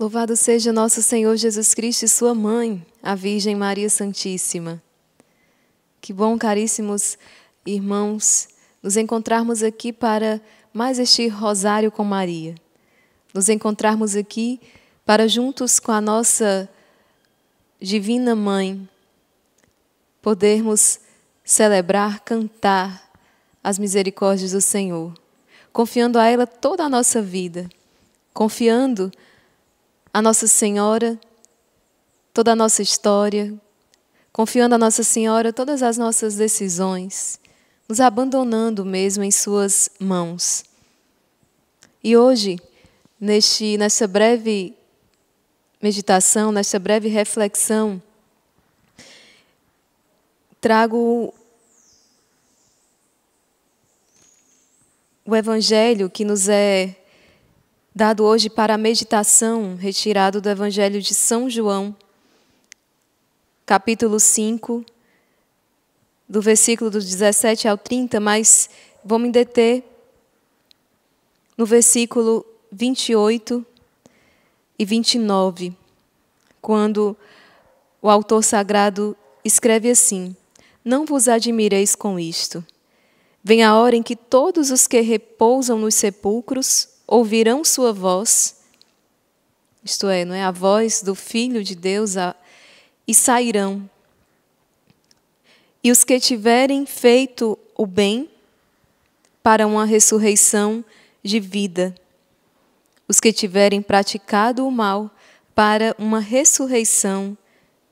Louvado seja nosso Senhor Jesus Cristo e Sua Mãe, a Virgem Maria Santíssima. Que bom, caríssimos irmãos, nos encontrarmos aqui para mais este Rosário com Maria. Nos encontrarmos aqui para, juntos com a nossa Divina Mãe, podermos celebrar, cantar as misericórdias do Senhor, confiando a ela toda a nossa vida, confiando a a Nossa Senhora, toda a nossa história, confiando a Nossa Senhora todas as nossas decisões, nos abandonando mesmo em Suas mãos. E hoje, neste, nessa breve meditação, nesta breve reflexão, trago o Evangelho que nos é dado hoje para a meditação, retirado do Evangelho de São João, capítulo 5, do versículo dos 17 ao 30, mas vou me deter no versículo 28 e 29, quando o autor sagrado escreve assim: Não vos admireis com isto. Vem a hora em que todos os que repousam nos sepulcros ouvirão sua voz, isto é, não é a voz do Filho de Deus, a, e sairão. E os que tiverem feito o bem para uma ressurreição de vida, os que tiverem praticado o mal para uma ressurreição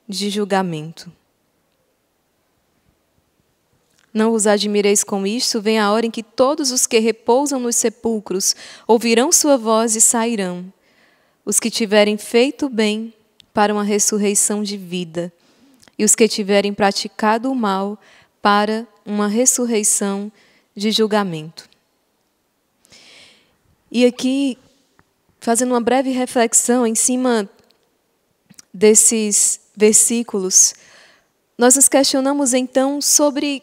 de julgamento. Não vos admireis com isto, vem a hora em que todos os que repousam nos sepulcros ouvirão sua voz e sairão. Os que tiverem feito bem para uma ressurreição de vida, e os que tiverem praticado o mal para uma ressurreição de julgamento. E aqui, fazendo uma breve reflexão em cima desses versículos, nós nos questionamos então sobre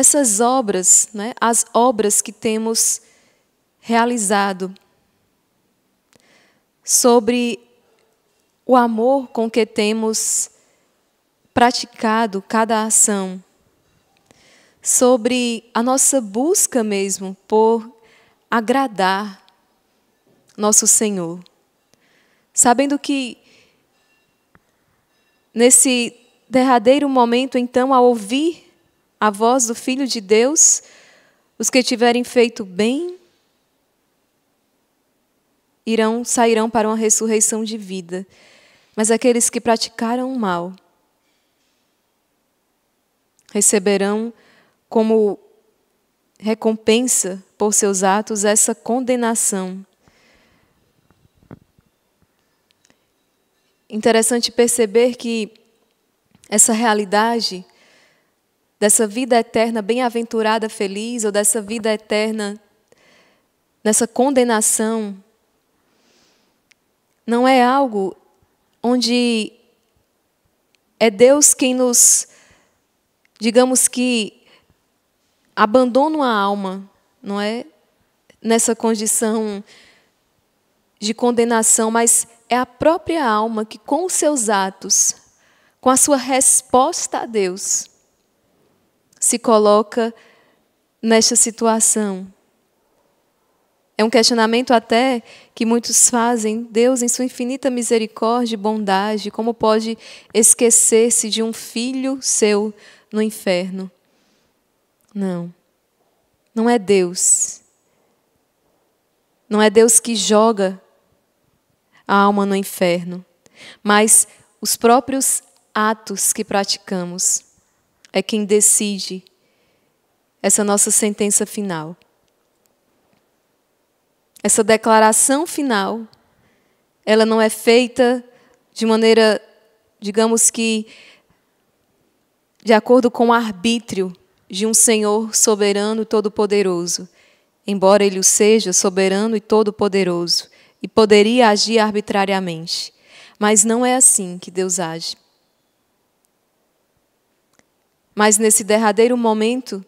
essas obras, né, as obras que temos realizado, sobre o amor com que temos praticado cada ação, sobre a nossa busca mesmo por agradar nosso Senhor, sabendo que nesse derradeiro momento, então, ao ouvir a voz do Filho de Deus, os que tiverem feito bem irão sairão para uma ressurreição de vida, mas aqueles que praticaram o mal receberão como recompensa por seus atos essa condenação. Interessante perceber que essa realidade dessa vida eterna bem-aventurada, feliz, ou dessa vida eterna nessa condenação, não é algo onde é Deus quem nos, digamos que, abandona a alma, não é? Nessa condição de condenação, mas é a própria alma que, com os seus atos, com a sua resposta a Deus, se coloca nesta situação. É um questionamento até que muitos fazem. Deus, em sua infinita misericórdia e bondade, como pode esquecer-se de um filho seu no inferno? Não. Não é Deus. Não é Deus que joga a alma no inferno, mas os próprios atos que praticamos é quem decide essa nossa sentença final. Essa declaração final, ela não é feita de maneira, digamos que, de acordo com o arbítrio de um Senhor soberano e todo-poderoso, embora ele o seja soberano e todo-poderoso, e poderia agir arbitrariamente. Mas não é assim que Deus age. Mas nesse derradeiro momento,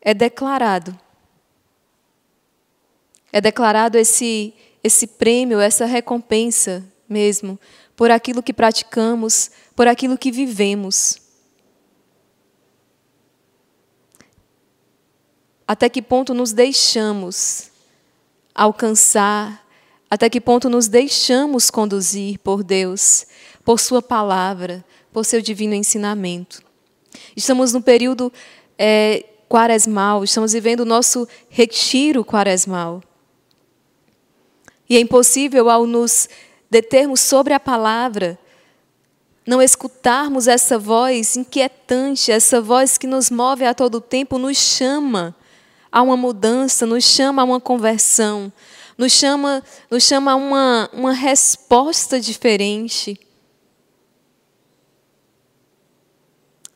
é declarado. É declarado esse, esse prêmio, essa recompensa mesmo, por aquilo que praticamos, por aquilo que vivemos. Até que ponto nos deixamos alcançar, até que ponto nos deixamos conduzir por Deus, por Sua palavra, por seu divino ensinamento. Estamos no período é, quaresmal, estamos vivendo o nosso retiro quaresmal. E é impossível, ao nos determos sobre a palavra, não escutarmos essa voz inquietante, essa voz que nos move a todo tempo, nos chama a uma mudança, nos chama a uma conversão, nos chama, nos chama a uma, uma resposta diferente.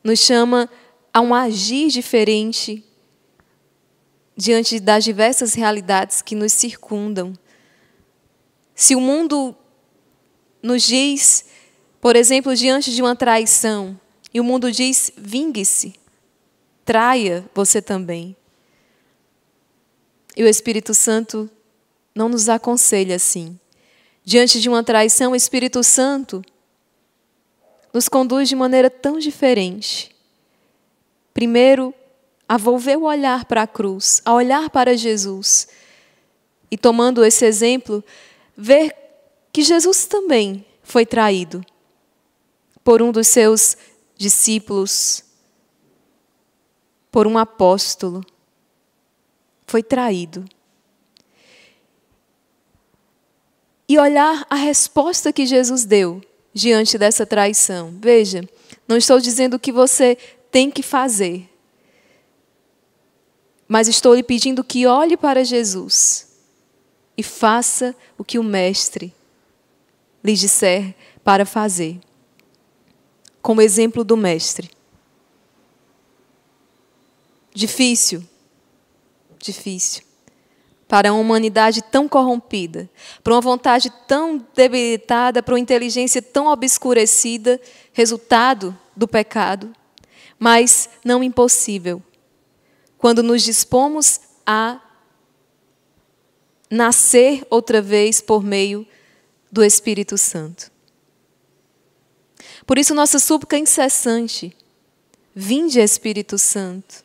nos chama a um agir diferente diante das diversas realidades que nos circundam. Se o mundo nos diz, por exemplo, diante de uma traição, e o mundo diz: vingue-se, traia você também. E o Espírito Santo não nos aconselha assim. Diante de uma traição, o Espírito Santo nos conduz de maneira tão diferente. Primeiro, a volver o olhar para a cruz, a olhar para Jesus. E tomando esse exemplo, ver que Jesus também foi traído por um dos seus discípulos, por um apóstolo. Foi traído. E olhar a resposta que Jesus deu diante dessa traição. Veja, não estou dizendo o que você tem que fazer, mas estou lhe pedindo que olhe para Jesus e faça o que o Mestre lhe disser para fazer, como exemplo do Mestre. Difícil, difícil para uma humanidade tão corrompida, para uma vontade tão debilitada, para uma inteligência tão obscurecida, resultado do pecado, mas não impossível. Quando nos dispomos a nascer outra vez por meio do Espírito Santo. Por isso, nossa súplica incessante: vinde, Espírito Santo,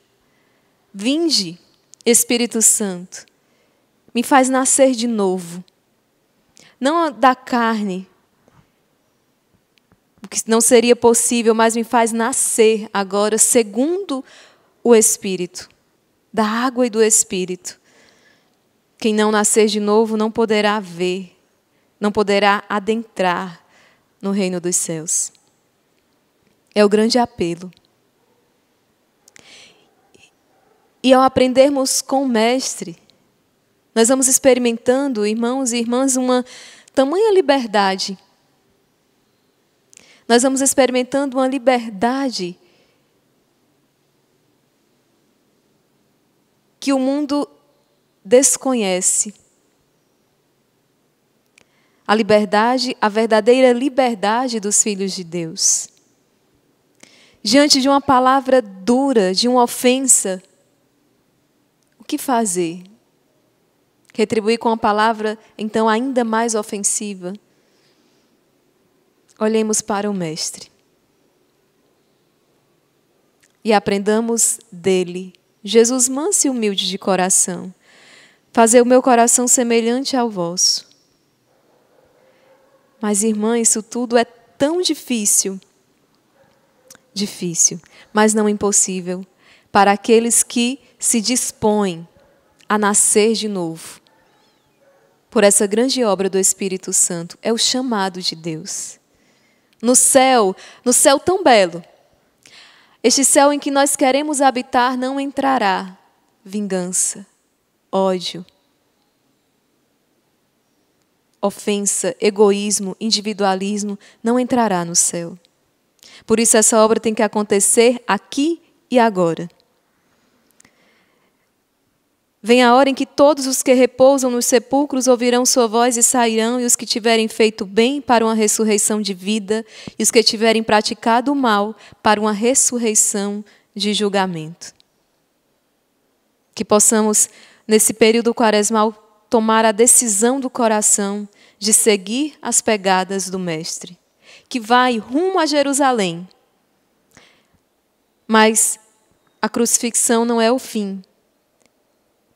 vinde, Espírito Santo me faz nascer de novo. Não da carne, o que não seria possível, mas me faz nascer agora segundo o Espírito, da água e do Espírito. Quem não nascer de novo não poderá ver, não poderá adentrar no reino dos céus. É o grande apelo. E ao aprendermos com o Mestre, nós vamos experimentando, irmãos e irmãs, uma tamanha liberdade. Nós vamos experimentando uma liberdade que o mundo desconhece. A liberdade, a verdadeira liberdade dos filhos de Deus. Diante de uma palavra dura, de uma ofensa, o que fazer? retribuir com a palavra então ainda mais ofensiva. Olhemos para o Mestre e aprendamos dele, Jesus manso e humilde de coração, fazer o meu coração semelhante ao vosso. Mas, irmã, isso tudo é tão difícil. Difícil, mas não impossível, para aqueles que se dispõem a nascer de novo por essa grande obra do Espírito Santo é o chamado de Deus. No céu, no céu tão belo, este céu em que nós queremos habitar não entrará vingança, ódio, ofensa, egoísmo, individualismo, não entrará no céu. Por isso, essa obra tem que acontecer aqui e agora. Vem a hora em que todos os que repousam nos sepulcros ouvirão sua voz e sairão, e os que tiverem feito bem para uma ressurreição de vida, e os que tiverem praticado o mal para uma ressurreição de julgamento. Que possamos, nesse período quaresmal, tomar a decisão do coração de seguir as pegadas do Mestre, que vai rumo a Jerusalém. Mas a crucifixão não é o fim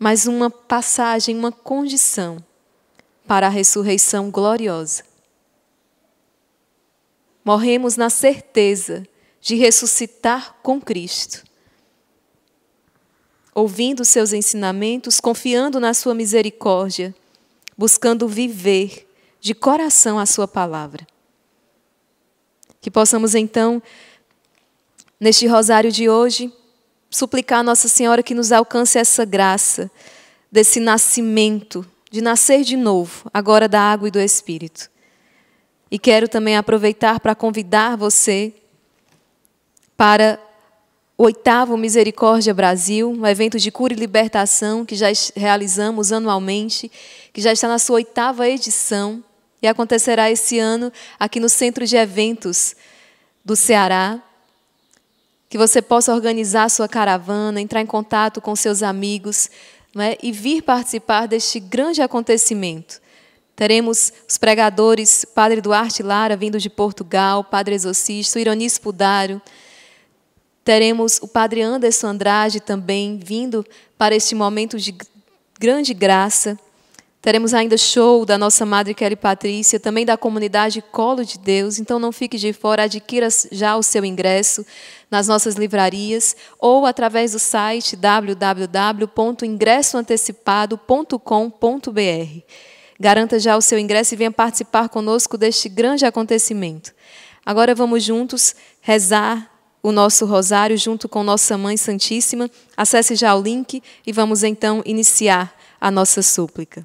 mas uma passagem, uma condição para a ressurreição gloriosa. Morremos na certeza de ressuscitar com Cristo. Ouvindo seus ensinamentos, confiando na sua misericórdia, buscando viver de coração a sua palavra. Que possamos então, neste rosário de hoje, suplicar a Nossa Senhora que nos alcance essa graça desse nascimento, de nascer de novo, agora da água e do Espírito. E quero também aproveitar para convidar você para o oitavo Misericórdia Brasil, um evento de cura e libertação que já realizamos anualmente, que já está na sua oitava edição e acontecerá esse ano aqui no Centro de Eventos do Ceará, que você possa organizar a sua caravana, entrar em contato com seus amigos né, e vir participar deste grande acontecimento. Teremos os pregadores Padre Duarte Lara, vindo de Portugal, Padre Exorcista, Ironi Spudário. Teremos o Padre Anderson Andrade também vindo para este momento de grande graça. Teremos ainda show da nossa madre Kelly Patrícia, também da comunidade Colo de Deus. Então não fique de fora, adquira já o seu ingresso nas nossas livrarias ou através do site www.ingressoantecipado.com.br. Garanta já o seu ingresso e venha participar conosco deste grande acontecimento. Agora vamos juntos rezar o nosso rosário junto com Nossa Mãe Santíssima. Acesse já o link e vamos então iniciar a nossa súplica.